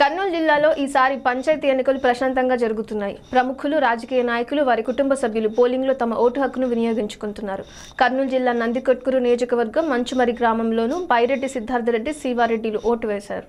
కర్నూలు జిల్లాలో ఈసారి పంచాయతీ ఎన్నికలు ప్రశాంతంగా జరుగుతున్నాయి ప్రముఖులు రాజకీయ నాయకులు వారి కుటుంబ సభ్యులు పోలింగ్లో తమ ఓటు హక్కును వినియోగించుకుంటున్నారు కర్నూలు జిల్లా నందికొట్కూరు నియోజకవర్గం మంచుమరి గ్రామంలోనూ బైరెడ్డి సిద్ధార్థరెడ్డి శివారెడ్డిలు ఓటు వేశారు